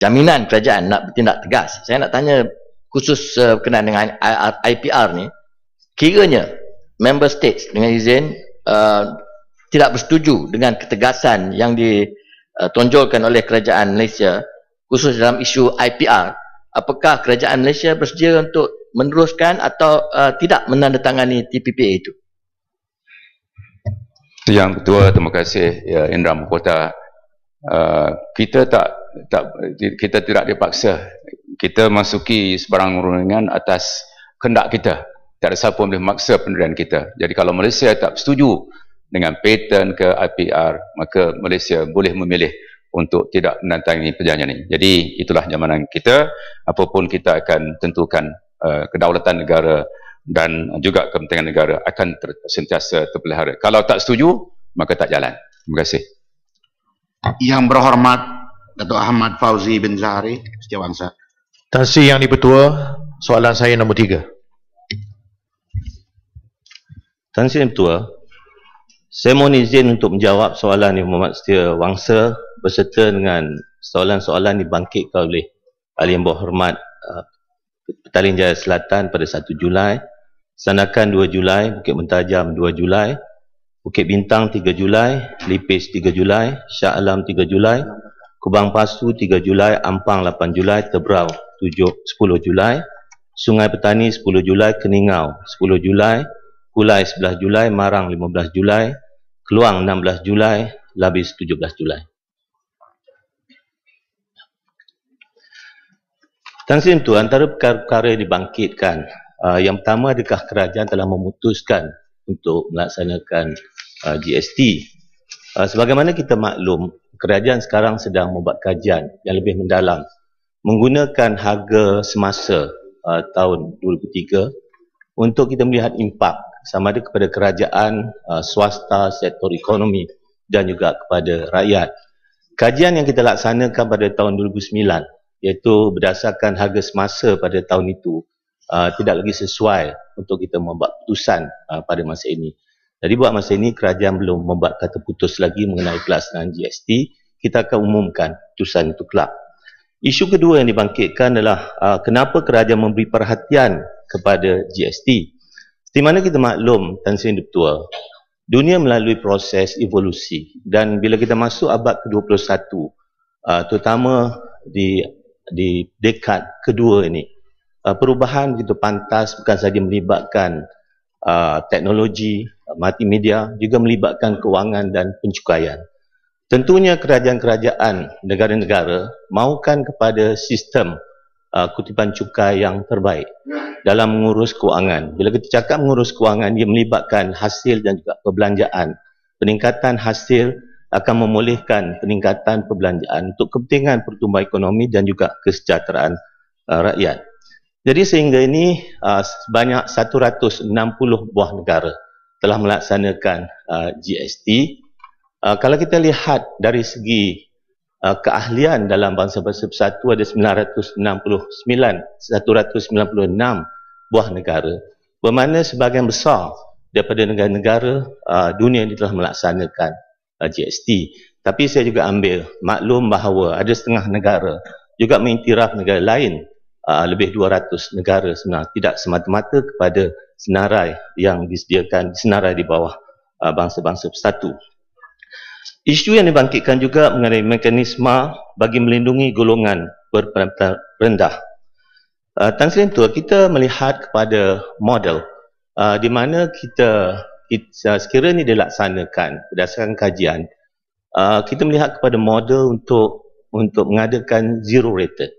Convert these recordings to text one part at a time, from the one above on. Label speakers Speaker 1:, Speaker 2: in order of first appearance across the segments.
Speaker 1: jaminan kerajaan nak bertindak tegas. Saya nak tanya khusus uh, berkenaan dengan IPR ni, kiranya member states dengan izin uh, tidak bersetuju dengan ketegasan yang ditonjolkan uh, oleh kerajaan Malaysia khusus dalam isu IPR, apakah kerajaan Malaysia bersedia untuk meneruskan atau uh, tidak menandatangani TPPA itu?
Speaker 2: Yang kedua, terima kasih ya, Indra Mahkota. Uh, kita tak tak, kita tidak dipaksa kita masuki sebarang ruangan atas kendak kita tak ada siapa boleh maksa pendirian kita jadi kalau Malaysia tak setuju dengan patent ke IPR maka Malaysia boleh memilih untuk tidak menantang ini perjanjian ini jadi itulah jamanan kita apapun kita akan tentukan uh, kedaulatan negara dan juga kepentingan negara akan ter- sentiasa terpelihara kalau tak setuju maka
Speaker 3: tak jalan terima kasih yang berhormat Datuk Ahmad Fauzi bin Zahari Setiawangsa Tan Sri Yang Dipertua Soalan saya nombor tiga Tan Sri Yang Dipertua Saya mohon izin
Speaker 4: untuk menjawab soalan ni Muhammad Setiawangsa Berserta dengan soalan-soalan dibangkitkan oleh Ahli yang berhormat uh, Petaling Jaya Selatan pada 1 Julai Sandakan 2 Julai, Bukit Mentajam 2 Julai Bukit Bintang 3 Julai, Lipis 3 Julai, Shah Alam 3 Julai, Kubang Pasu 3 Julai, Ampang 8 Julai, Tebrau 7, 10 Julai, Sungai Petani 10 Julai, Keningau 10 Julai, Kulai 11 Julai, Marang 15 Julai, Keluang 16 Julai, Labis 17 Julai. Tan itu antara perkara-perkara yang dibangkitkan, uh, yang pertama adakah kerajaan telah memutuskan untuk melaksanakan uh, GST? Uh, sebagaimana kita maklum, kerajaan sekarang sedang membuat kajian yang lebih mendalam menggunakan harga semasa uh, tahun 2003 untuk kita melihat impak sama ada kepada kerajaan, uh, swasta, sektor ekonomi dan juga kepada rakyat. Kajian yang kita laksanakan pada tahun 2009 iaitu berdasarkan harga semasa pada tahun itu uh, tidak lagi sesuai untuk kita membuat keputusan uh, pada masa ini. Jadi buat masa ini kerajaan belum membuat kata putus lagi mengenai pelaksanaan GST. Kita akan umumkan putusan itu kelak. Isu kedua yang dibangkitkan adalah uh, kenapa kerajaan memberi perhatian kepada GST. Di mana kita maklum Tan Sri Deptua, dunia melalui proses evolusi dan bila kita masuk abad ke-21 uh, terutama di di dekad kedua ini uh, perubahan begitu pantas bukan saja melibatkan uh, teknologi, uh, multimedia juga melibatkan kewangan dan pencukaian. Tentunya kerajaan-kerajaan negara-negara mahukan kepada sistem uh, kutipan cukai yang terbaik dalam mengurus kewangan. Bila kita cakap mengurus kewangan, ia melibatkan hasil dan juga perbelanjaan. Peningkatan hasil akan memulihkan peningkatan perbelanjaan untuk kepentingan pertumbuhan ekonomi dan juga kesejahteraan uh, rakyat. Jadi sehingga ini ah, sebanyak 160 buah negara telah melaksanakan ah, GST. Ah, kalau kita lihat dari segi keahlian dalam bangsa-bangsa bersatu ada 969, 196 buah negara. Bermakna sebahagian besar daripada negara-negara dunia yang telah melaksanakan GST. Tapi saya juga ambil maklum bahawa ada setengah negara juga mengiktiraf negara lain uh, lebih 200 negara sebenarnya tidak semata-mata kepada senarai yang disediakan senarai di bawah uh, bangsa-bangsa bersatu. Isu yang dibangkitkan juga mengenai mekanisme bagi melindungi golongan berpendapatan rendah. Uh, Tan Sri Tua, kita melihat kepada model uh, di mana kita, kita sekiranya dilaksanakan berdasarkan kajian, uh, kita melihat kepada model untuk untuk mengadakan zero rated.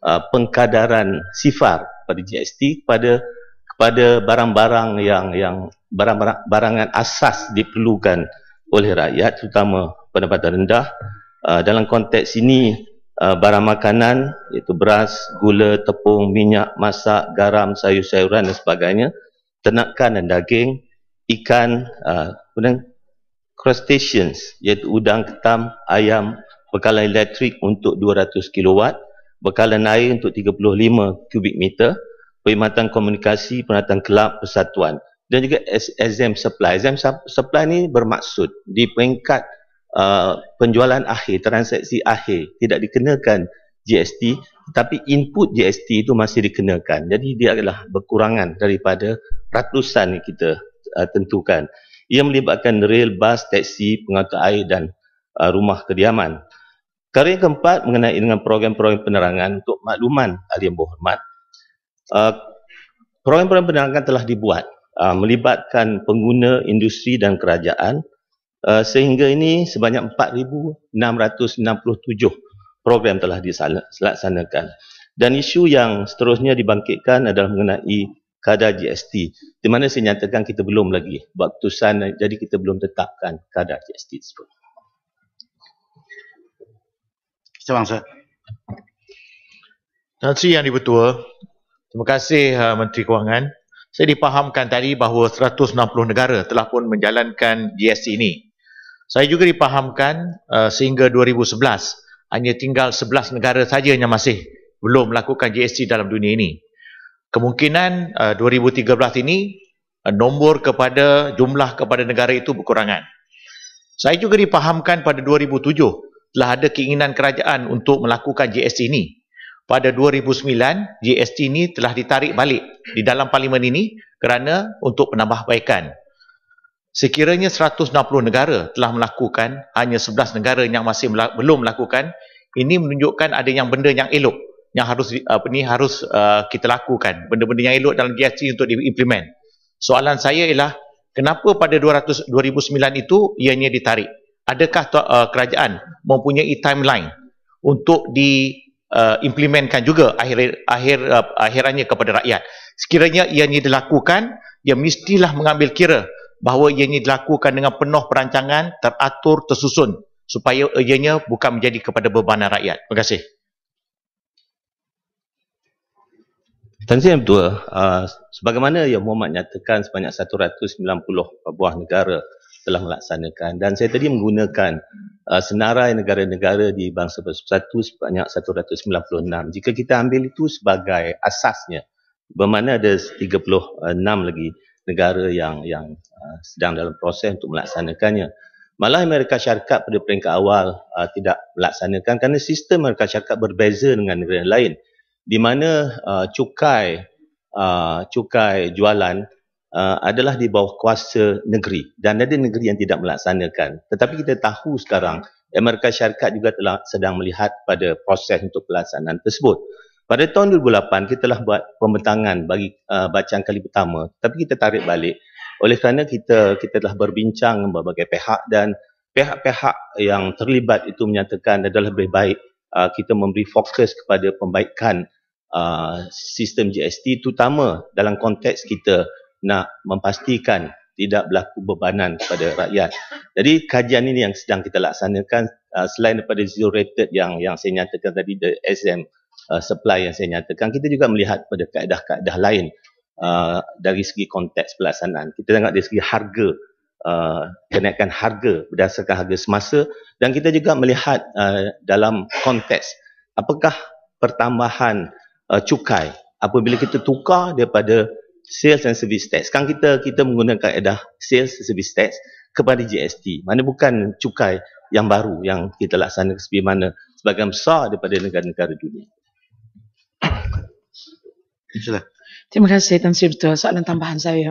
Speaker 4: Uh, pengkadaran sifar pada GST kepada kepada barang-barang yang yang barang barangan asas diperlukan oleh rakyat terutama pendapatan rendah uh, dalam konteks ini uh, barang makanan iaitu beras, gula, tepung, minyak, masak, garam, sayur-sayuran dan sebagainya, ternakan dan daging, ikan, uh, kemudian crustaceans iaitu udang ketam, ayam, bekalan elektrik untuk 200 kilowatt bekalan air untuk 35 kubik meter, perkhidmatan komunikasi, perkhidmatan kelab persatuan dan juga exam supply. Exam supply ni bermaksud di peringkat uh, penjualan akhir, transaksi akhir tidak dikenakan GST tapi input GST itu masih dikenakan. Jadi dia adalah berkurangan daripada ratusan yang kita uh, tentukan. Ia melibatkan rail, bas, teksi, pengangkut air dan uh, rumah kediaman. Kali yang keempat mengenai dengan program-program penerangan untuk makluman ahli yang berhormat. Uh, program-program penerangan telah dibuat uh, melibatkan pengguna industri dan kerajaan uh, sehingga ini sebanyak 4,667 program telah dilaksanakan. Dan isu yang seterusnya dibangkitkan adalah mengenai kadar GST di mana saya nyatakan kita belum lagi buat keputusan jadi kita belum tetapkan kadar GST
Speaker 3: tersebut. Sir Bangsa. Tuan Sri Yang Dipertua, terima kasih uh, Menteri Kewangan. Saya dipahamkan tadi bahawa 160 negara telah pun menjalankan GST ini. Saya juga dipahamkan uh, sehingga 2011 hanya tinggal 11 negara saja yang masih belum melakukan GST dalam dunia ini. Kemungkinan uh, 2013 ini uh, nombor kepada jumlah kepada negara itu berkurangan. Saya juga dipahamkan pada 2007 telah ada keinginan kerajaan untuk melakukan GST ini. Pada 2009, GST ini telah ditarik balik di dalam parlimen ini kerana untuk penambahbaikan. Sekiranya 160 negara telah melakukan, hanya 11 negara yang masih mel- belum melakukan, ini menunjukkan ada yang benda yang elok yang harus apa ni harus uh, kita lakukan benda-benda yang elok dalam GST untuk diimplement. Soalan saya ialah kenapa pada 200, 2009 itu ianya ditarik? adakah uh, kerajaan mempunyai timeline untuk di uh, implementkan juga akhir akhir uh, akhirannya kepada rakyat sekiranya ia ianya dilakukan ia mestilah mengambil kira bahawa ia ianya dilakukan dengan penuh perancangan teratur tersusun supaya ianya bukan menjadi kepada bebanan rakyat terima kasih
Speaker 4: Tan Sri Abdul, uh,
Speaker 3: sebagaimana yang
Speaker 4: Muhammad nyatakan sebanyak 190 buah negara telah melaksanakan dan saya tadi menggunakan uh, senarai negara-negara di bangsa bersatu sebanyak 196. Jika kita ambil itu sebagai asasnya, bermakna ada 36 lagi negara yang yang uh, sedang dalam proses untuk melaksanakannya. Malah Amerika Syarikat pada peringkat awal uh, tidak melaksanakan kerana sistem Amerika Syarikat berbeza dengan negara lain di mana uh, cukai uh, cukai jualan Uh, adalah di bawah kuasa negeri dan ada negeri yang tidak melaksanakan. Tetapi kita tahu sekarang Amerika Syarikat juga telah sedang melihat pada proses untuk pelaksanaan tersebut. Pada tahun 2008 kita telah buat pembentangan bagi uh, bacaan kali pertama tapi kita tarik balik oleh kerana kita kita telah berbincang dengan berbagai pihak dan pihak-pihak yang terlibat itu menyatakan adalah lebih baik uh, kita memberi fokus kepada pembaikan uh, sistem GST terutama dalam konteks kita nak memastikan tidak berlaku bebanan kepada rakyat. Jadi kajian ini yang sedang kita laksanakan uh, selain daripada zero rated yang yang saya nyatakan tadi the SM uh, supply yang saya nyatakan kita juga melihat pada kaedah-kaedah lain uh, dari segi konteks pelaksanaan. Kita tengok dari segi harga uh, kenaikan harga berdasarkan harga semasa dan kita juga melihat uh, dalam konteks apakah pertambahan uh, cukai apabila kita tukar daripada sales and service tax. Sekarang kita kita menggunakan edah sales and service tax kepada GST. Mana bukan cukai yang baru yang kita laksanakan ke mana sebagai besar daripada negara-negara dunia.
Speaker 2: Insyaallah.
Speaker 3: Terima kasih Tuan Sri Betul. Soalan tambahan saya.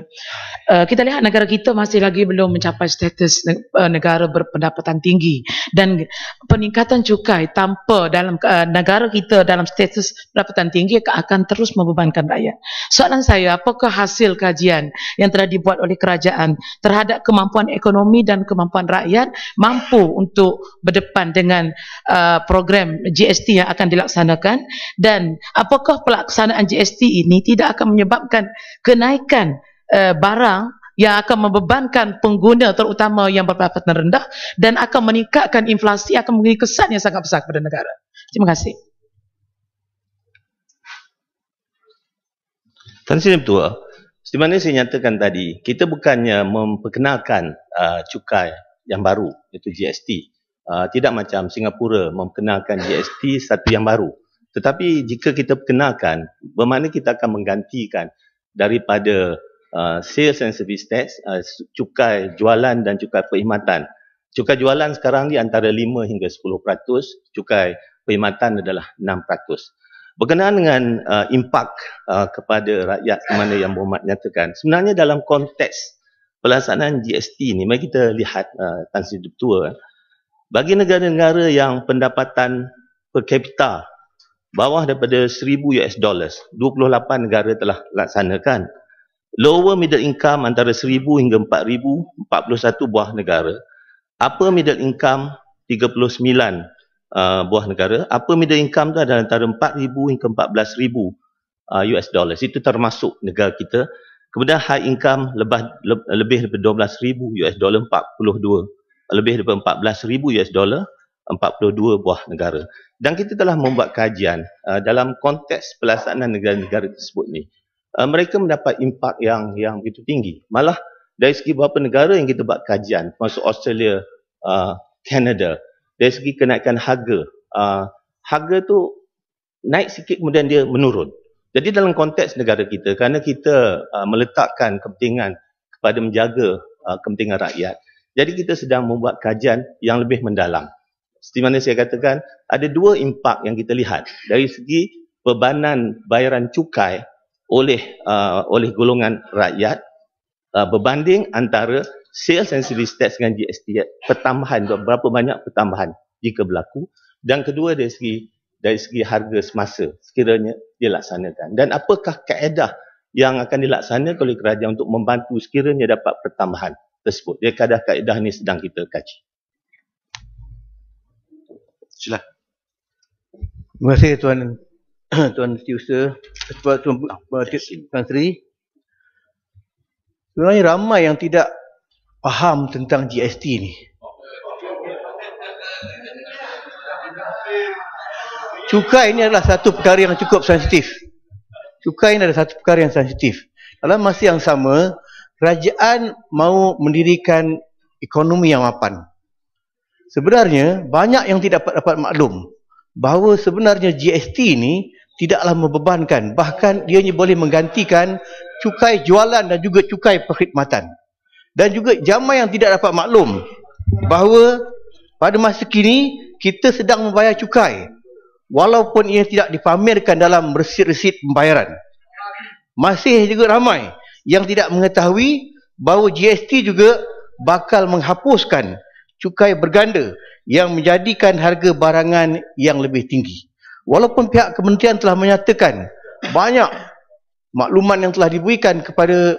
Speaker 3: Uh, kita lihat negara kita masih lagi belum mencapai status eh, negara berpendapatan tinggi dan peningkatan cukai tanpa dalam uh, negara kita dalam status pendapatan tinggi akan terus membebankan rakyat. Soalan saya, apakah hasil kajian yang telah dibuat oleh kerajaan terhadap kemampuan ekonomi dan kemampuan rakyat mampu untuk berdepan dengan uh, program GST yang akan dilaksanakan dan apakah pelaksanaan GST ini tidak akan menyebabkan kenaikan uh, barang yang akan membebankan pengguna terutama yang berpendapatan rendah dan akan meningkatkan inflasi akan memberi kesan yang sangat besar kepada negara. Terima kasih.
Speaker 4: Tuan Sri Tua, sebenarnya saya nyatakan tadi, kita bukannya memperkenalkan uh, cukai yang baru, iaitu GST. Uh, eh, tidak macam Singapura memperkenalkan GST satu yang baru. Tetapi jika kita perkenalkan, bermakna kita akan menggantikan daripada uh, sales and service tax, uh, cukai jualan dan cukai perkhidmatan. Cukai jualan sekarang ni antara 5 hingga 10%, cukai perkhidmatan adalah 6%. Berkenaan dengan uh, impak uh, kepada rakyat mana yang berhormat nyatakan, sebenarnya dalam konteks pelaksanaan GST ini, mari kita lihat uh, Tan Sri Bagi negara-negara yang pendapatan per kapita bawah daripada 1000 US dollars. 28 negara telah laksanakan. Lower middle income antara 1000 hingga 4000, 41 buah negara. Upper middle income 39 uh, buah negara. Upper middle income tu adalah antara 4000 hingga 14000 uh, US dollars. Itu termasuk negara kita. Kemudian high income lebih lebih daripada 12000 US dollar 42 lebih daripada 14000 US dollar 42 buah negara dan kita telah membuat kajian uh, dalam konteks pelaksanaan negara-negara tersebut ni uh, mereka mendapat impak yang yang begitu tinggi malah dari segi beberapa negara yang kita buat kajian termasuk Australia Kanada uh, dari segi kenaikan harga uh, harga tu naik sikit kemudian dia menurun jadi dalam konteks negara kita kerana kita uh, meletakkan kepentingan kepada menjaga uh, kepentingan rakyat jadi kita sedang membuat kajian yang lebih mendalam seperti mana saya katakan, ada dua impak yang kita lihat. Dari segi bebanan bayaran cukai oleh uh, oleh golongan rakyat uh, berbanding antara sales and service tax dengan GST pertambahan berapa banyak pertambahan jika berlaku dan kedua dari segi dari segi harga semasa sekiranya dilaksanakan dan apakah kaedah yang akan dilaksanakan oleh kerajaan untuk membantu sekiranya dapat pertambahan tersebut dia kaedah kaedah ini sedang kita kaji
Speaker 1: Sila. Terima kasih tuan tuan setiausaha, tuan tuan tuan Sri. Sebenarnya ramai yang tidak faham tentang GST ni. Cukai ini adalah satu perkara yang cukup sensitif. Cukai ini adalah satu perkara yang sensitif. Dalam masa yang sama, kerajaan mau mendirikan ekonomi yang mapan sebenarnya banyak yang tidak dapat, dapat maklum bahawa sebenarnya GST ini tidaklah membebankan bahkan ianya boleh menggantikan cukai jualan dan juga cukai perkhidmatan dan juga jamaah yang tidak dapat maklum bahawa pada masa kini kita sedang membayar cukai walaupun ia tidak dipamerkan dalam resit-resit pembayaran masih juga ramai yang tidak mengetahui bahawa GST juga bakal menghapuskan cukai berganda yang menjadikan harga barangan yang lebih tinggi. Walaupun pihak kementerian telah menyatakan banyak makluman yang telah diberikan kepada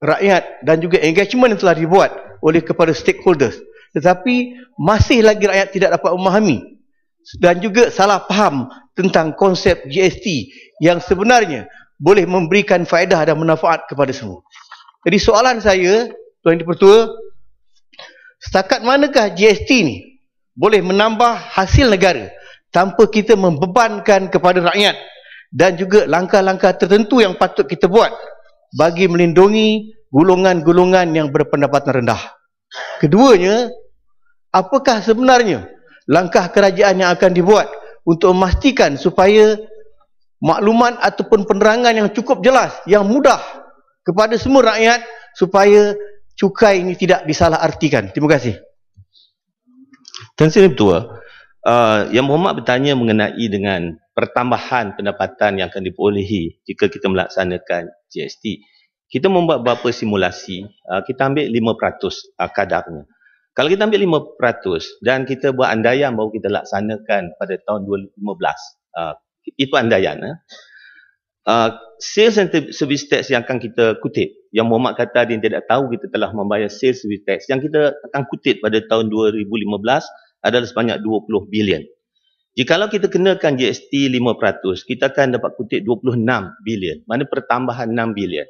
Speaker 1: rakyat dan juga engagement yang telah dibuat oleh kepada stakeholders. Tetapi masih lagi rakyat tidak dapat memahami dan juga salah faham tentang konsep GST yang sebenarnya boleh memberikan faedah dan manfaat kepada semua. Jadi soalan saya, Tuan Dipertua, setakat manakah GST ni boleh menambah hasil negara tanpa kita membebankan kepada rakyat dan juga langkah-langkah tertentu yang patut kita buat bagi melindungi golongan-golongan yang berpendapatan rendah. Keduanya, apakah sebenarnya langkah kerajaan yang akan dibuat untuk memastikan supaya maklumat ataupun penerangan yang cukup jelas, yang mudah kepada semua rakyat supaya cukai ini tidak disalah artikan, Terima kasih.
Speaker 4: Tuan Seri Tua, uh, yang Muhammad bertanya mengenai dengan pertambahan pendapatan yang akan diperolehi jika kita melaksanakan GST. Kita membuat beberapa simulasi, uh, kita ambil 5% uh, kadarnya. Kalau kita ambil 5% dan kita buat andaian bahawa kita laksanakan pada tahun 2015, uh, itu andaian. Eh? Ah, sales and service tax yang akan kita kutip yang Muhammad kata dia tidak tahu kita telah membayar sales service tax yang kita akan kutip pada tahun 2015 adalah sebanyak 20 bilion. Jikalau kita kenakan GST 5%, kita akan dapat kutip 26 bilion. Mana pertambahan 6 bilion.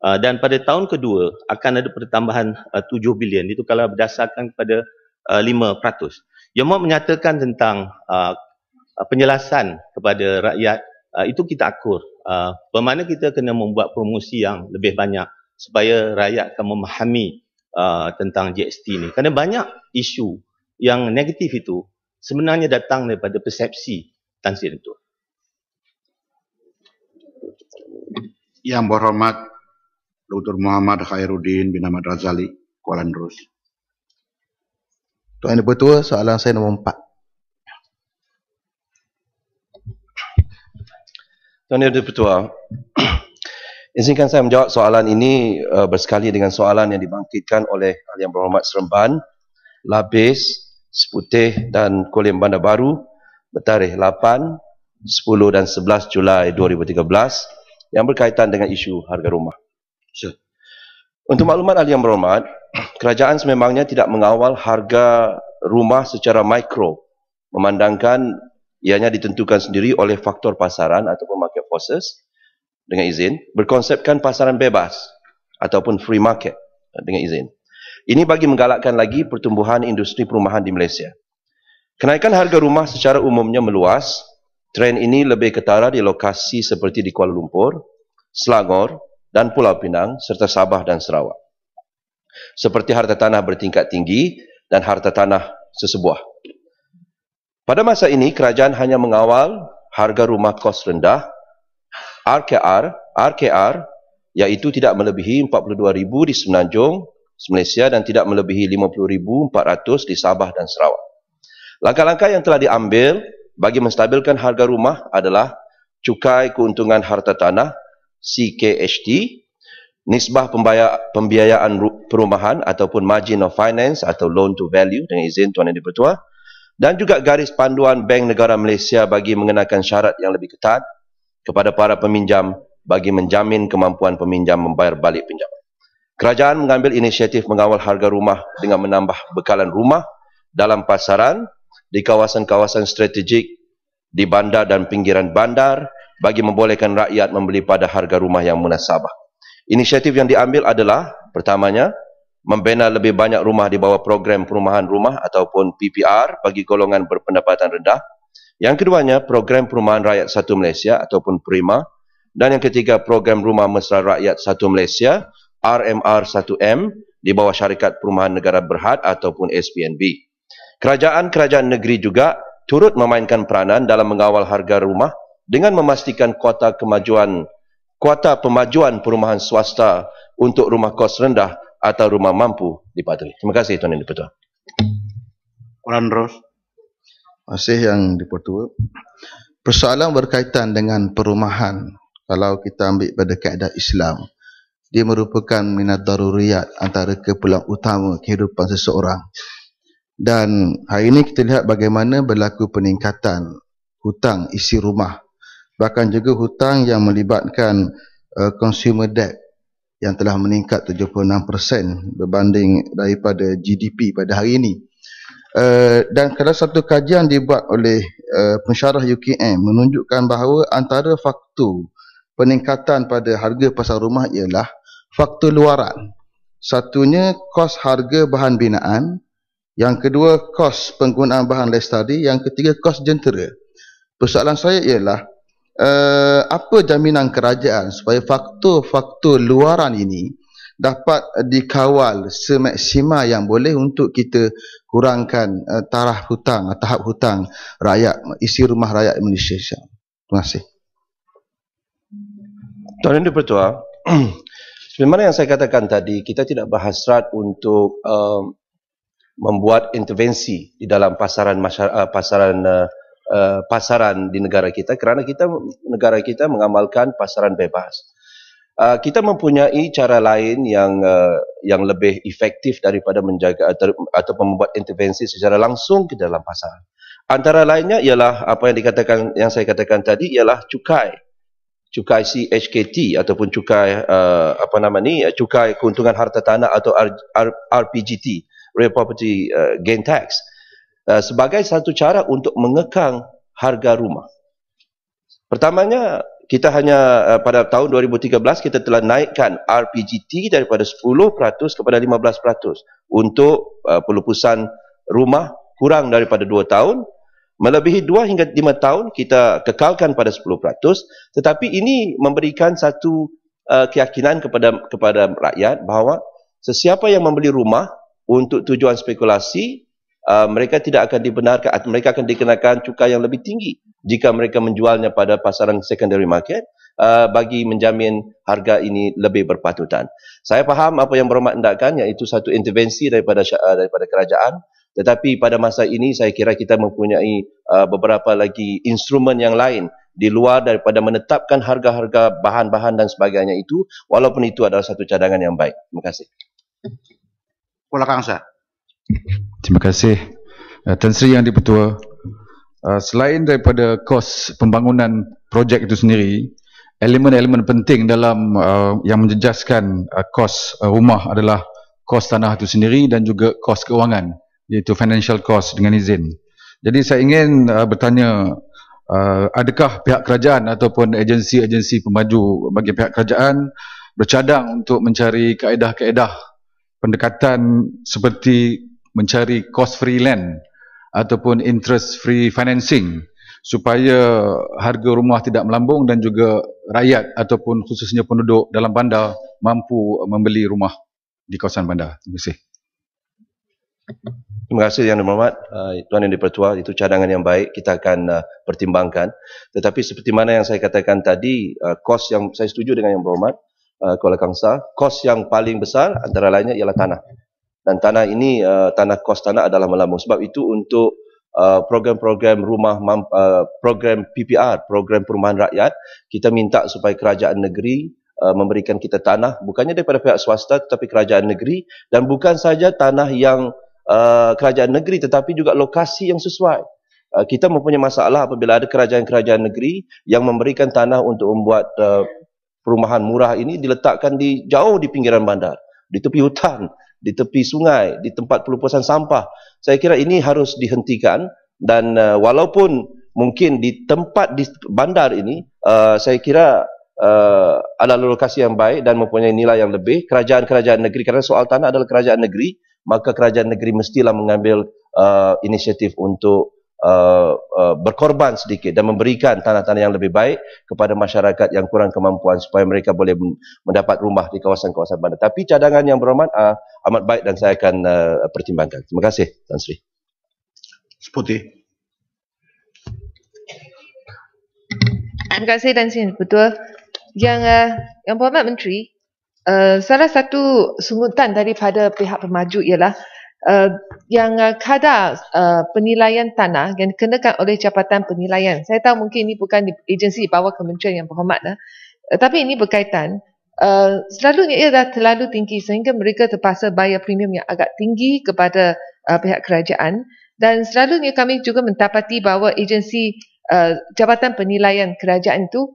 Speaker 4: Uh, dan pada tahun kedua akan ada pertambahan ah, uh, 7 bilion itu kalau berdasarkan kepada uh, 5%. Yang Muhammad menyatakan tentang uh, penjelasan kepada rakyat Ah, itu kita akur. Uh, bermakna kita kena membuat promosi yang lebih banyak supaya rakyat akan memahami uh, tentang GST ini. Kerana banyak isu yang negatif itu sebenarnya datang daripada persepsi Tan itu.
Speaker 3: Yang berhormat Dr. Muhammad Khairuddin bin Ahmad Razali, Kuala Nerus.
Speaker 5: Tuan Ibu Tua, soalan saya nombor empat.
Speaker 6: Tuan Tuan Yudhu Pertua, izinkan saya menjawab soalan ini uh, bersekali dengan soalan yang dibangkitkan oleh Yang Berhormat Seremban, Labis, Seputih dan Kolim Bandar Baru bertarikh 8, 10 dan 11 Julai 2013 yang berkaitan dengan isu harga rumah. Sure. Untuk maklumat Ali Yang Berhormat, kerajaan sememangnya tidak mengawal harga rumah secara mikro memandangkan ianya ditentukan sendiri oleh faktor pasaran ataupun market forces dengan izin berkonsepkan pasaran bebas ataupun free market eh, dengan izin. Ini bagi menggalakkan lagi pertumbuhan industri perumahan di Malaysia. Kenaikan harga rumah secara umumnya meluas. Trend ini lebih ketara di lokasi seperti di Kuala Lumpur, Selangor dan Pulau Pinang serta Sabah dan Sarawak. Seperti harta tanah bertingkat tinggi dan harta tanah sesebuah. Pada masa ini kerajaan hanya mengawal harga rumah kos rendah RKR RKR iaitu tidak melebihi 42000 di Semenanjung Malaysia dan tidak melebihi 50400 di Sabah dan Sarawak. Langkah-langkah yang telah diambil bagi menstabilkan harga rumah adalah cukai keuntungan harta tanah CKHT, nisbah pembayar, pembiayaan perumahan ataupun margin of finance atau loan to value dengan izin Tuan Yang di dan juga garis panduan Bank Negara Malaysia bagi mengenakan syarat yang lebih ketat kepada para peminjam bagi menjamin kemampuan peminjam membayar balik pinjaman. Kerajaan mengambil inisiatif mengawal harga rumah dengan menambah bekalan rumah dalam pasaran di kawasan-kawasan strategik di bandar dan pinggiran bandar bagi membolehkan rakyat membeli pada harga rumah yang munasabah. Inisiatif yang diambil adalah pertamanya membina lebih banyak rumah di bawah program perumahan rumah ataupun PPR bagi golongan berpendapatan rendah. Yang keduanya, program perumahan rakyat satu Malaysia ataupun PRIMA. Dan yang ketiga, program rumah mesra rakyat satu Malaysia, RMR1M di bawah syarikat perumahan negara berhad ataupun SPNB. Kerajaan-kerajaan negeri juga turut memainkan peranan dalam mengawal harga rumah dengan memastikan kuota kemajuan kuota pemajuan perumahan swasta untuk rumah kos rendah atau rumah mampu dipatuhi. Terima kasih Tuan Yang Pertua.
Speaker 5: Kurang Ros. Masih yang dipertua. Persoalan berkaitan dengan perumahan. Kalau kita ambil pada kaedah Islam. Dia merupakan minat daruriyat antara kepulauan utama kehidupan seseorang. Dan hari ini kita lihat bagaimana berlaku peningkatan hutang isi rumah. Bahkan juga hutang yang melibatkan uh, consumer debt yang telah meningkat 76% berbanding daripada GDP pada hari ini. Uh, dan kalau satu kajian dibuat oleh uh, pensyarah UKM menunjukkan bahawa antara faktor peningkatan pada harga pasar rumah ialah faktor luaran. Satunya kos harga bahan binaan, yang kedua kos penggunaan bahan lestari, yang ketiga kos jentera. Persoalan saya ialah Eh, apa jaminan kerajaan supaya faktor-faktor luaran ini dapat dikawal semaksima yang boleh untuk kita kurangkan uh, eh, taraf hutang tahap hutang rakyat isi rumah rakyat Malaysia. Terima kasih. Tuan Yang Dipertua, sebenarnya
Speaker 6: yang saya katakan tadi, kita tidak berhasrat untuk uh, membuat intervensi di dalam pasaran masyarakat, pasaran uh, Eh, pasaran di negara kita kerana kita negara kita mengamalkan pasaran bebas. Uh, kita mempunyai cara lain yang uh, yang lebih efektif daripada menjaga atau, atau membuat intervensi secara langsung ke dalam pasar. Antara lainnya ialah apa yang dikatakan yang saya katakan tadi ialah cukai. Cukai CHKT ataupun cukai uh, apa nama ni cukai keuntungan harta tanah atau R, R, RPGT, real property uh, gain tax. Uh, Uh, sebagai satu cara untuk mengekang harga rumah. Pertamanya kita hanya uh, pada tahun 2013 kita telah naikkan RPGT daripada 10% kepada 15% untuk uh, pelupusan rumah kurang daripada 2 tahun. Melebihi 2 hingga 5 tahun kita kekalkan pada 10% tetapi ini memberikan satu keyakinan kepada kepada rakyat bahawa sesiapa yang membeli rumah untuk tujuan spekulasi uh, mereka tidak akan dibenarkan mereka akan dikenakan cukai yang lebih tinggi jika mereka menjualnya pada pasaran secondary market uh, bagi menjamin harga ini lebih berpatutan. Saya faham apa yang berhormat hendakkan iaitu satu intervensi daripada uh, daripada kerajaan tetapi pada masa ini saya kira kita mempunyai uh, beberapa lagi instrumen yang lain di luar daripada menetapkan harga-harga bahan-bahan dan sebagainya itu walaupun itu adalah satu cadangan yang baik. Terima kasih. Pula Kang
Speaker 2: Terima kasih uh, Tan Sri Yang Dipertua. Uh, eh, selain daripada kos pembangunan projek itu sendiri, elemen-elemen penting dalam uh, yang menjejaskan uh, kos uh, rumah adalah kos tanah itu sendiri dan juga kos keuangan iaitu financial cost dengan izin. Jadi saya ingin uh, bertanya uh, adakah pihak kerajaan ataupun agensi-agensi pemaju bagi pihak kerajaan bercadang untuk mencari kaedah-kaedah pendekatan seperti mencari cost free land ataupun interest free financing supaya harga rumah tidak melambung dan juga rakyat ataupun khususnya penduduk dalam bandar mampu membeli rumah di kawasan bandar. Terima kasih. Terima kasih Yang
Speaker 6: Dihormat Tuan Yang uh, Dipertua itu cadangan yang baik kita akan uh, pertimbangkan tetapi seperti mana yang saya katakan tadi uh, kos yang saya setuju dengan Yang Dihormat uh, Kuala Kangsa kos yang paling besar antara lainnya ialah tanah dan tanah ini uh, tanah kos tanah adalah melambung sebab itu untuk uh, program-program rumah uh, program PPR program perumahan rakyat kita minta supaya kerajaan negeri uh, memberikan kita tanah bukannya daripada pihak swasta tetapi kerajaan negeri dan bukan saja tanah yang uh, kerajaan negeri tetapi juga lokasi yang sesuai kita mempunyai masalah apabila ada kerajaan-kerajaan negeri yang memberikan tanah untuk membuat uh, perumahan murah ini diletakkan di jauh di pinggiran bandar di tepi hutan di tepi sungai, di tempat pelupusan sampah. Saya kira ini harus dihentikan dan uh, walaupun mungkin di tempat di bandar ini uh, saya kira uh, adalah lokasi yang baik dan mempunyai nilai yang lebih. Kerajaan-kerajaan negeri kerana soal tanah adalah kerajaan negeri, maka kerajaan negeri mestilah mengambil uh, inisiatif untuk uh, uh, berkorban sedikit dan memberikan tanah-tanah yang lebih baik kepada masyarakat yang kurang kemampuan supaya mereka boleh mendapat rumah di kawasan-kawasan bandar. Tapi cadangan yang berhormat uh, amat baik dan saya akan uh, pertimbangkan. Terima kasih Tan Sri. Seperti
Speaker 7: Terima kasih Tan Sri. Betul. Yang uh, yang berhormat Menteri, uh, salah satu sungutan daripada pihak pemaju ialah uh, yang uh, kadar uh, penilaian tanah yang dikenakan oleh Jabatan Penilaian. Saya tahu mungkin ini bukan di agensi di bawah kementerian yang berhormat. Uh, tapi ini berkaitan. Uh, selalunya ia dah terlalu tinggi sehingga mereka terpaksa bayar premium yang agak tinggi kepada uh, pihak kerajaan dan selalunya kami juga mendapati bahawa agensi uh, jabatan penilaian kerajaan itu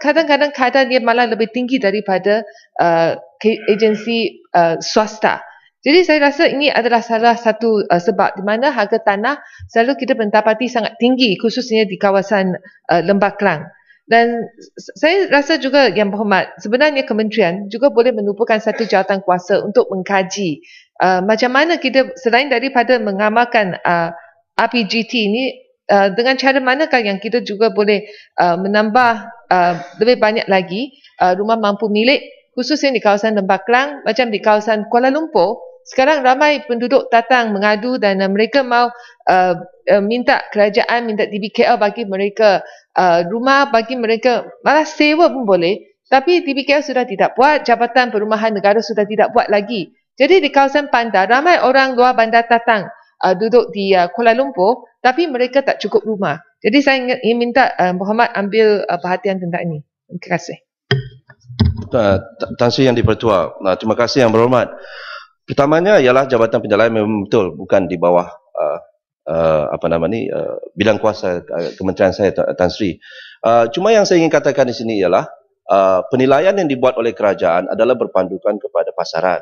Speaker 7: kadang-kadang kadar dia malah lebih tinggi daripada uh, agensi uh, swasta. Jadi saya rasa ini adalah salah satu uh, sebab di mana harga tanah selalu kita mendapati sangat tinggi khususnya di kawasan uh, Lembah Kelang. Dan saya rasa juga yang berhormat sebenarnya kementerian juga boleh menubuhkan satu jawatan kuasa untuk mengkaji uh, macam mana kita selain daripada mengamalkan uh, RPGT ini uh, dengan cara manakah yang kita juga boleh uh, menambah uh, lebih banyak lagi uh, rumah mampu milik khususnya di kawasan Lembah Kelang macam di kawasan Kuala Lumpur sekarang ramai penduduk datang mengadu dan uh, mereka mahu uh, uh, minta kerajaan, minta TBKL bagi mereka uh, rumah, bagi mereka malah sewa pun boleh. Tapi TBKL sudah tidak buat, Jabatan Perumahan Negara sudah tidak buat lagi. Jadi di kawasan Panda ramai orang luar bandar datang uh, duduk di uh, Kuala Lumpur tapi mereka tak cukup rumah. Jadi saya ingin minta uh, Muhammad ambil uh, perhatian tentang ini. Terima kasih.
Speaker 6: Tansi yang dipertua, terima kasih yang berhormat. Pertamanya ialah jabatan penjalan memang betul bukan di bawah uh, uh, apa nama ni uh, bilang kuasa uh, kementerian saya Tan Sri. Uh, cuma yang saya ingin katakan di sini ialah uh, penilaian yang dibuat oleh kerajaan adalah berpandukan kepada pasaran.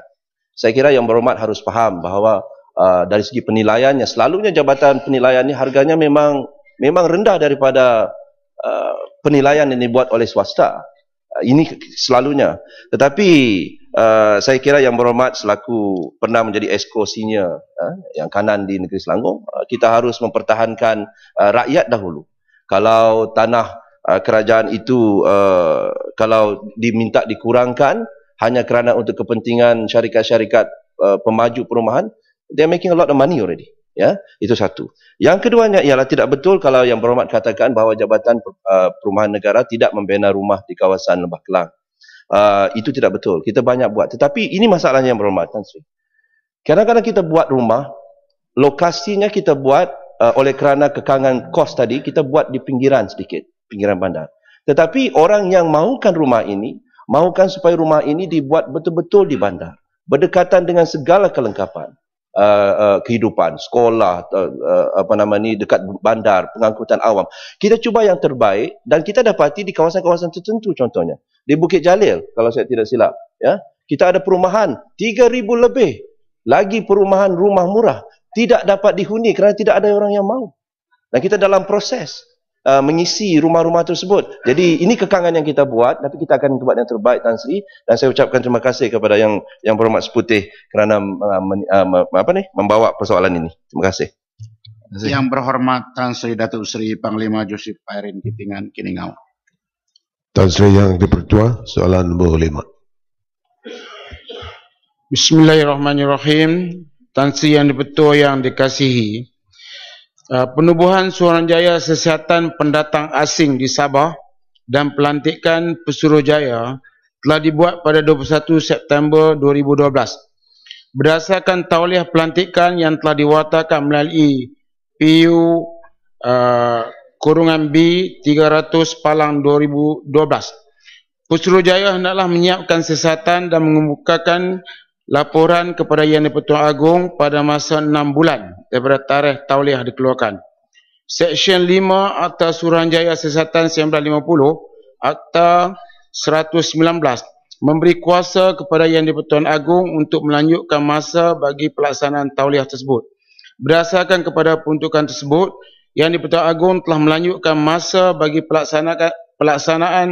Speaker 6: Saya kira yang berhormat harus faham bahawa uh, dari segi penilaiannya selalunya jabatan penilaian ini harganya memang memang rendah daripada uh, penilaian yang dibuat oleh swasta. Uh, ini selalunya. Tetapi Uh, saya kira yang berhormat selaku pernah menjadi esko senior uh, yang kanan di negeri Selangor, uh, kita harus mempertahankan uh, rakyat dahulu. Kalau tanah uh, kerajaan itu uh, kalau diminta dikurangkan hanya kerana untuk kepentingan syarikat-syarikat uh, pemaju perumahan, they are making a lot of money already. Ya, itu satu. Yang keduanya ialah tidak betul kalau yang berhormat katakan bahawa jabatan uh, perumahan negara tidak membina rumah di kawasan Lembah Kelang. Ah, itu tidak betul. Kita banyak buat. Tetapi ini masalahnya yang berhormat, Tan Sri. Kadang-kadang kita buat rumah, lokasinya kita buat uh, oleh kerana kekangan kos tadi, kita buat di pinggiran sedikit, pinggiran bandar. Tetapi orang yang mahukan rumah ini, mahukan supaya rumah ini dibuat betul-betul di bandar. Berdekatan dengan segala kelengkapan uh, uh, kehidupan, sekolah, uh, uh, apa nama ni dekat bandar, pengangkutan awam. Kita cuba yang terbaik dan kita dapati di kawasan-kawasan tertentu contohnya. Di Bukit Jalil kalau saya tidak silap, ya. Kita ada perumahan 3000 lebih. Lagi perumahan rumah murah tidak dapat dihuni kerana tidak ada orang yang mau. Dan kita dalam proses. Uh, mengisi rumah-rumah tersebut. Jadi ini kekangan yang kita buat tapi kita akan buat yang terbaik Tan Sri dan saya ucapkan terima kasih kepada yang yang berhormat seputih kerana uh, men, uh, apa ni membawa persoalan ini. Terima kasih.
Speaker 3: Yang berhormat Tan Sri Datuk Seri Panglima Joseph Pairin Kitingan Kiningau.
Speaker 8: Tan Sri Yang Dipertua, soalan nombor 5. Bismillahirrahmanirrahim. Tan Yang Dipertua Yang Dikasihi. Eh, penubuhan Suruhanjaya Kesihatan Pendatang Asing di Sabah dan pelantikan Pesuruhjaya telah dibuat pada 21 September 2012. Berdasarkan tauliah pelantikan yang telah diwartakan melalui PU uh, eh, kurungan B 300 Palang 2012, Pesuruhjaya hendaklah menyiapkan sesatan dan mengemukakan laporan kepada Yang di-Pertuan Agong pada masa enam bulan daripada tarikh tauliah dikeluarkan. Seksyen 5 Akta Suruhanjaya Siasatan 1950 Akta 119 memberi kuasa kepada Yang di-Pertuan Agong untuk melanjutkan masa bagi pelaksanaan tauliah tersebut. Berdasarkan kepada peruntukan tersebut, Yang di-Pertuan Agong telah melanjutkan masa bagi pelaksanaan, pelaksanaan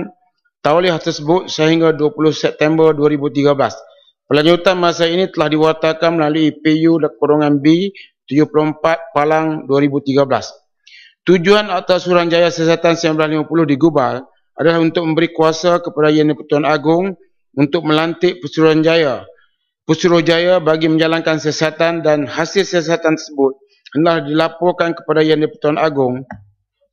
Speaker 8: tauliah tersebut sehingga 20 September 2013. Pelanjutan masa ini telah diwartakan melalui PU kurungan B 74 Palang 2013. Tujuan Akta Suranjaya Siasatan 1950 digubal adalah untuk memberi kuasa kepada Yang Dipertuan Agong untuk melantik Pesuruhjaya. Pesuruhjaya bagi menjalankan siasatan dan hasil siasatan tersebut hendak dilaporkan kepada Yang Dipertuan Agong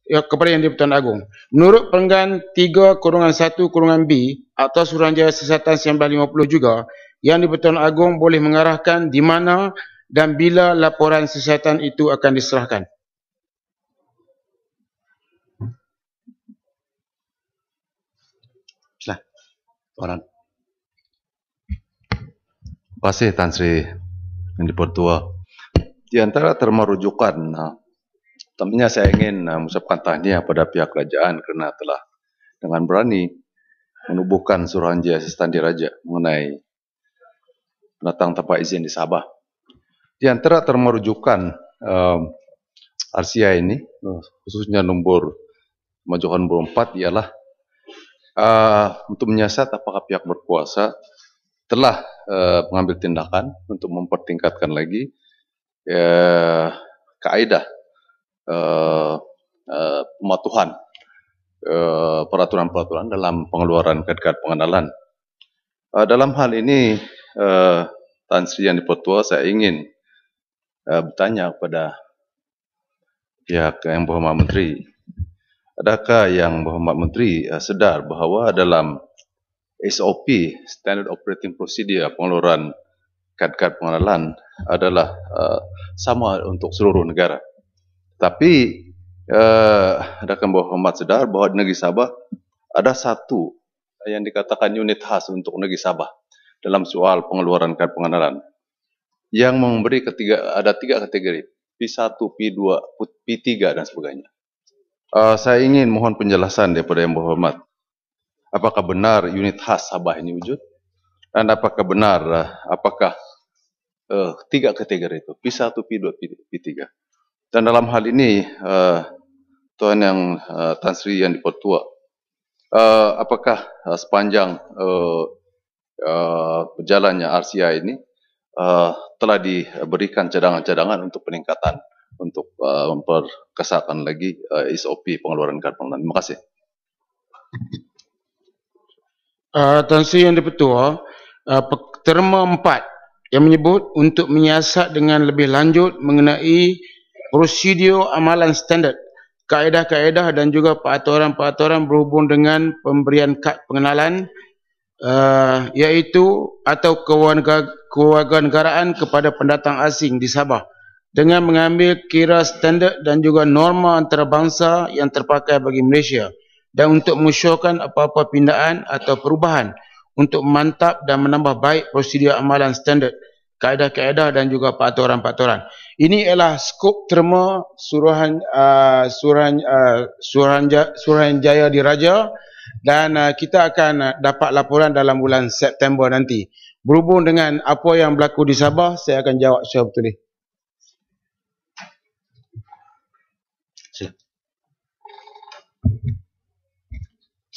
Speaker 8: ya, kepada Yang Dipertuan Agong. Menurut Perenggan 3 kurungan 1 kurungan B Akta Suranjaya Siasatan 1950 juga yang di-Pertuan Agong boleh mengarahkan di mana dan bila laporan kesihatan itu akan diserahkan. Silah. Orang.
Speaker 2: Terima kasih Tan Sri yang di-Pertua. Di antara terma rujukan, ah, tentunya saya ingin ah, mengucapkan tahniah kepada pihak kerajaan kerana telah dengan berani menubuhkan Suruhanjaya Sistandi Raja mengenai datang tanpa izin di Sabah. Di antara termerujukan um, ini, eh, khususnya nomor majukan nomor 4 ialah uh, untuk menyiasat apakah pihak berkuasa telah uh, mengambil tindakan untuk mempertingkatkan lagi uh, kaedah uh, uh, pematuhan peraturan-peraturan dalam pengeluaran kad-kad pengenalan. dalam hal ini eh, Tan Sri yang di saya ingin eh, bertanya kepada pihak yang berhormat Menteri, adakah yang berhormat Menteri eh, sedar bahawa dalam SOP (Standard Operating Procedure) pengeluaran kad-kad pengenalan adalah uh, sama untuk seluruh negara. Tapi uh, ada berhormat sedar bahawa di negeri Sabah ada satu yang dikatakan unit khas untuk negeri Sabah dalam soal pengeluaran pengenalan. Yang memberi ketiga ada tiga kategori P1, P2, P3 dan sebagainya. Uh, saya ingin mohon penjelasan daripada yang berhormat. Apakah benar unit khas Sabah ini wujud? Dan apakah benar, uh, apakah uh, tiga kategori itu, P1, P2, P3. Dan dalam hal ini, uh, Tuan yang uh, Tan Sri yang dipertua, uh, apakah uh, sepanjang uh, Uh, berjalannya uh, RCI ini uh, telah diberikan cadangan-cadangan untuk peningkatan untuk uh, memperkesatkan lagi uh, SOP pengeluaran kad pengenalan. Terima kasih.
Speaker 8: Uh, Tuan Sri Yang Dipertua, uh, terma empat yang menyebut untuk menyiasat dengan lebih lanjut mengenai prosedur amalan standard, kaedah-kaedah dan juga peraturan-peraturan berhubung dengan pemberian kad pengenalan uh, iaitu atau kewarganegaraan kepada pendatang asing di Sabah dengan mengambil kira standard dan juga norma antarabangsa yang terpakai bagi Malaysia dan untuk mengusyorkan apa-apa pindaan atau perubahan untuk mantap dan menambah baik prosedur amalan standard, kaedah-kaedah dan juga peraturan-peraturan. Ini ialah skop terma suruhan uh, eh, suruhan uh, eh, suruhan, suruhan jaya diraja dan uh, kita akan uh, dapat laporan dalam bulan September nanti. Berhubung dengan apa yang berlaku di Sabah, saya akan jawab secara betul ni.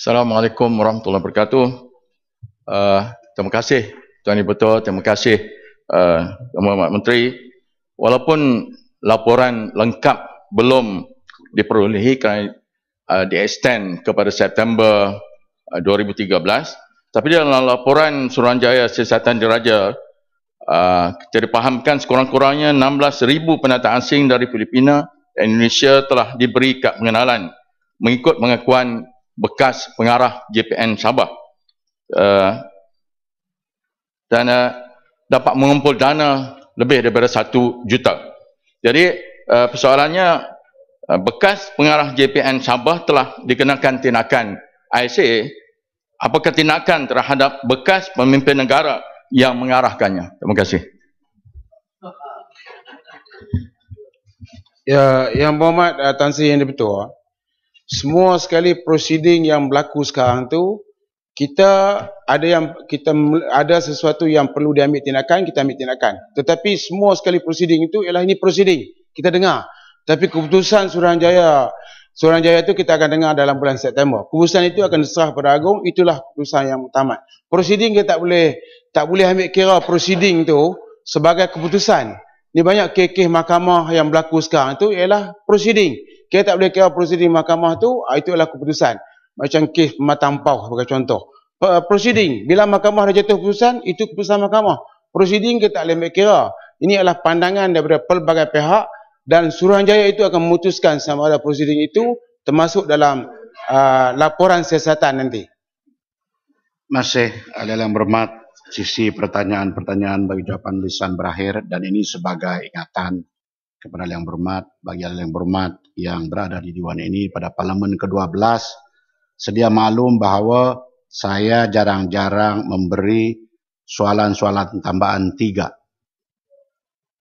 Speaker 2: Assalamualaikum warahmatullahi wabarakatuh. Uh, terima kasih Tuan Ibu Tua, terima kasih uh, Muhammad Menteri. Walaupun laporan lengkap belum diperolehi kerana uh, di extend kepada September uh, 2013 tapi dalam laporan Suruhanjaya Siasatan Diraja uh, kita uh, dipahamkan sekurang-kurangnya 16,000 pendatang asing dari Filipina dan Indonesia telah diberi kad pengenalan mengikut pengakuan bekas pengarah JPN Sabah uh, dan uh, dapat mengumpul dana lebih daripada 1 juta jadi uh, persoalannya Ah, bekas pengarah JPN Sabah telah dikenakan tindakan ISA apakah tindakan terhadap bekas pemimpin negara yang
Speaker 8: mengarahkannya terima kasih ya yang berhormat uh, ah, Tan Sri yang dipertua ah. semua sekali proceeding yang berlaku sekarang tu kita ada yang kita ada sesuatu yang perlu diambil tindakan kita ambil tindakan tetapi semua sekali proceeding itu ialah ini proceeding kita dengar tapi keputusan Suranjaya Suranjaya itu kita akan dengar dalam bulan September. Keputusan itu akan diserah pada agung, itulah keputusan yang utama. Proceeding kita tak boleh tak boleh ambil kira proceeding itu sebagai keputusan. Ini banyak kekeh mahkamah yang berlaku sekarang itu ialah proceeding. Kita tak boleh kira proceeding mahkamah ah, itu. itu ialah keputusan. Macam kes pematang pau sebagai contoh. Eh, proceeding, bila mahkamah dah jatuh keputusan, itu keputusan mahkamah. Proceeding kita tak boleh ambil kira. Ini adalah pandangan daripada pelbagai pihak dan Suruhanjaya itu akan memutuskan sama ada proceeding itu termasuk dalam uh, laporan siasatan nanti.
Speaker 3: Masih ada yang bermat sisi pertanyaan-pertanyaan bagi jawaban lisan berakhir dan ini sebagai ingatan kepada yang bermat bagi yang bermat yang berada di Dewan ini pada Parlemen ke-12 sedia maklum bahawa saya jarang-jarang memberi soalan-soalan tambahan tiga.